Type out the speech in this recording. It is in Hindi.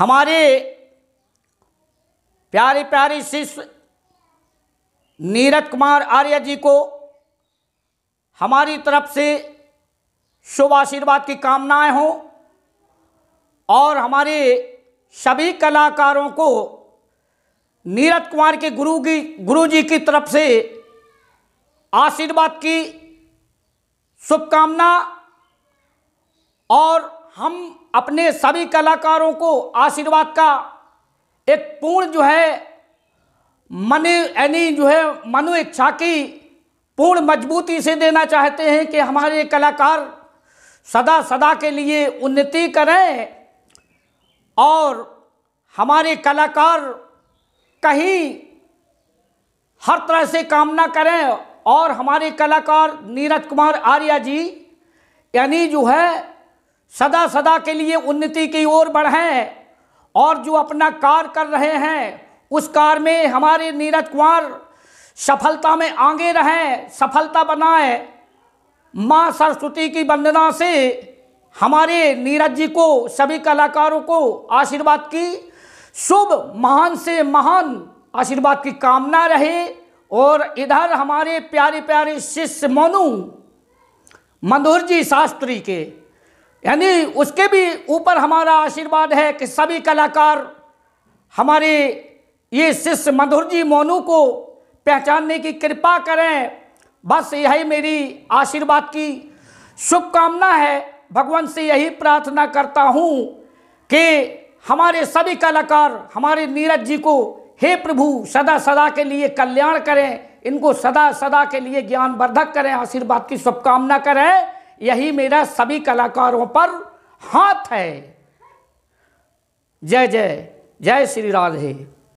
हमारे प्यारे प्यारे शिष्य नीरज कुमार आर्य जी को हमारी तरफ से शुभ आशीर्वाद की कामनाएं हों और हमारे सभी कलाकारों को नीरज कुमार के गुरु की गुरु जी की तरफ से आशीर्वाद की शुभकामना और हम अपने सभी कलाकारों को आशीर्वाद का एक पूर्ण जो है मन यानी जो है मनो इच्छा की पूर्ण मजबूती से देना चाहते हैं कि हमारे कलाकार सदा सदा के लिए उन्नति करें और हमारे कलाकार कहीं हर तरह से कामना करें और हमारे कलाकार नीरज कुमार आर्या जी यानी जो है सदा सदा के लिए उन्नति की ओर बढ़ें और जो अपना कार्य कर रहे हैं उस कार्य में हमारे नीरज कुमार सफलता में आगे रहें सफलता बनाए माँ सरस्वती की वंदना से हमारे नीरज जी को सभी कलाकारों को आशीर्वाद की शुभ महान से महान आशीर्वाद की कामना रहे और इधर हमारे प्यारे प्यारे शिष्य मोनू मधुर जी शास्त्री के यानी उसके भी ऊपर हमारा आशीर्वाद है कि सभी कलाकार हमारे ये शिष्य मधुर जी मोनू को पहचानने की कृपा करें बस यही मेरी आशीर्वाद की शुभकामना है भगवान से यही प्रार्थना करता हूँ कि हमारे सभी कलाकार हमारे नीरज जी को हे प्रभु सदा सदा के लिए कल्याण करें इनको सदा सदा के लिए ज्ञान वर्धक करें आशीर्वाद की शुभकामना करें यही मेरा सभी कलाकारों पर हाथ है जय जय जय श्री राधे